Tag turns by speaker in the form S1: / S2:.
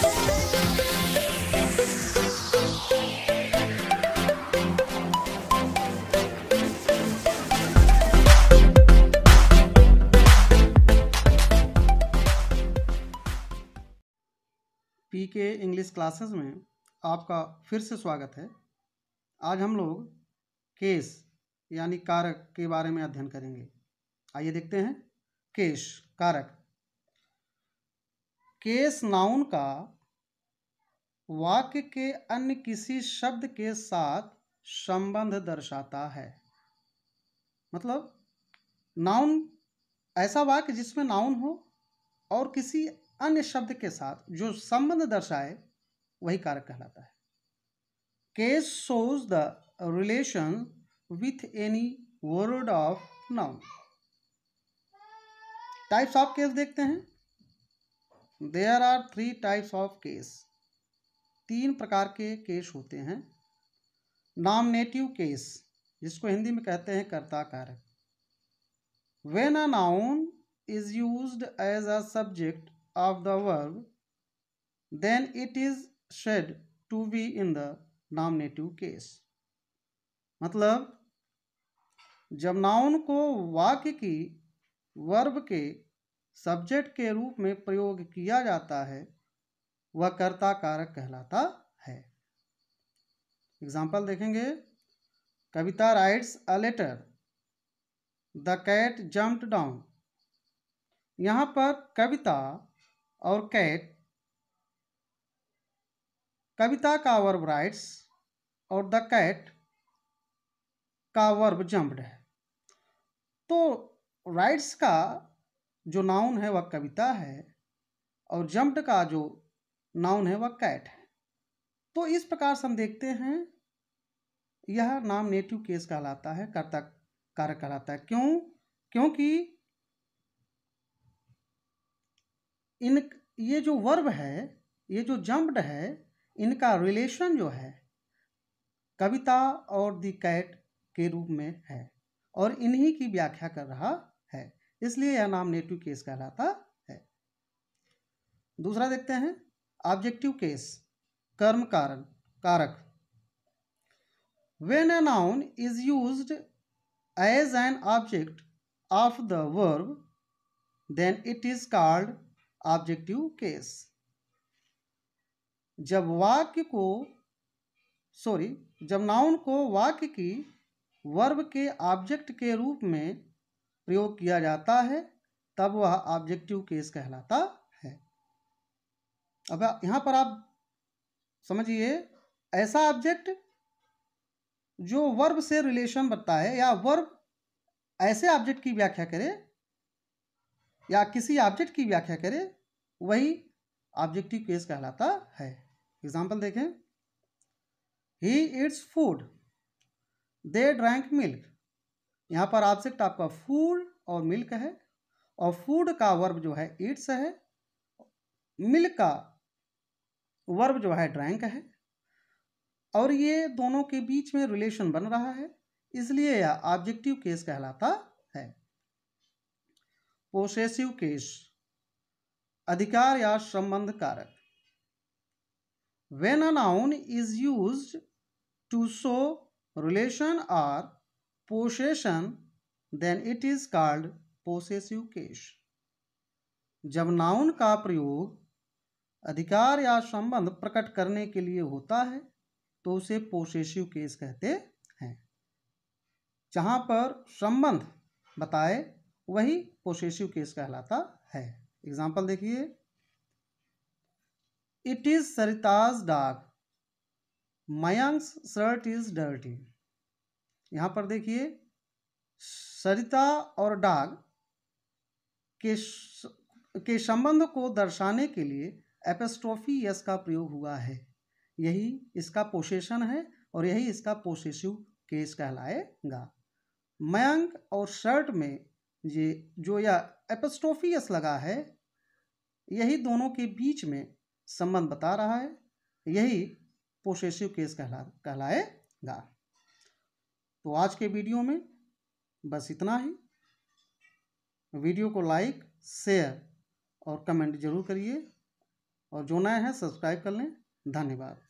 S1: P के English classes में आपका फिर से स्वागत है आज हम लोग केस यानी कारक के बारे में अध्ययन करेंगे आइए देखते हैं केश कारक केस नाउन का वाक्य के अन्य किसी शब्द के साथ संबंध दर्शाता है मतलब नाउन ऐसा वाक्य जिसमें नाउन हो और किसी अन्य शब्द के साथ जो संबंध दर्शाए वही कारक कहलाता है case shows the relation with any word of noun types of case देखते हैं there are three types of case तीन प्रकार के केस होते हैं नामनेटिव केस जिसको हिंदी में कहते हैं कर्ता कार्य when a noun is use as a subject of the verb then it is said to be in the nominative case मतलब जब नाउन को वाक्य की वर्ब के सब्जेक्ट के रूप में प्रयोग किया जाता है वह कर्ता कारक कहलाता है एग्जाम्पल देखेंगे Kavita writes a letter the cat jumped down यहाँ पर कविता और कैट कविता का वर्ब राइट्स और द कैट का वर्ब जम्प्ड है तो राइट्स का जो नाउन है वह कविता है और जम्प्ड का जो नाउन है वह कैट है तो इस प्रकार से हम देखते हैं यह नाम नेटिव केस कहलाता है कर्ता कारक कहलाता है क्यों क्योंकि इन ये जो वर्ब है ये जो जम्प्ड है इनका रिलेशन जो है कविता और दी कैट के रूप में है और इन्हीं की व्याख्या कर रहा इसलिए यह नाम नेटिव केस कहलाता है दूसरा देखते हैं ऑब्जेक्टिव केस कर्म कारण कारक when a noun is use as an object of the verb then it is called objective case जब वाक्य को सॉरी जब नाउन को वाक्य की वर्ब के ऑब्जेक्ट के रूप में प्रयोग किया जाता है तब वह ऑब्जेक्टिव केस कहलाता है अब यहाँ पर आप समझिए ऐसा ऑब्जेक्ट जो वर्ब से रिलेशन बनता है या वर्ब ऐसे ऑब्जेक्ट की व्याख्या करे या किसी ऑब्जेक्ट की व्याख्या करे वही ऑब्जेक्टिव केस कहलाता है एग्जाम्पल देखें he eats food they drank milk यहाँ पर ऑब्जेक्ट आपका फूड और मिल्क है और फूड का वर्ब जो है ईट्स है मिल्क का वर्ब जो है ड्रैंक है और ये दोनों के बीच में रिलेशन बन रहा है इसलिए यह ऑब्जेक्टिव केस कहलाता है पोसेसिव केस अधिकार या संबंध कारक when a noun is used to show relation possession then it is called possessive case जब नाउन का प्रयोग अधिकार या संबंध प्रकट करने के लिए होता है तो उसे पोसेसिव केस कहते हैं जहां पर संबंध बताए वही पोसेसिव केस कहलाता है एग्जाम्पल देखिए इट इज सरिताज डाग मयंक्स शर्ट इज डर्टी यहाँ पर देखिए सरिता और डाग के के संबंध को दर्शाने के लिए एपेस्ट्रोफी यस का प्रयोग हुआ है यही इसका पोशेशन है और यही इसका पोसेसिव केस कहलाएगा मयंक और शर्ट में ये जो या एपेस्ट्रोफी यस लगा है यही दोनों के बीच में संबंध बता रहा है यही पोसेसिव केस कहला कहलाएगा तो आज के वीडियो में बस इतना ही वीडियो को लाइक शेयर और कमेंट जरूर करिए और जो नए हैं सब्सक्राइब कर लें धन्यवाद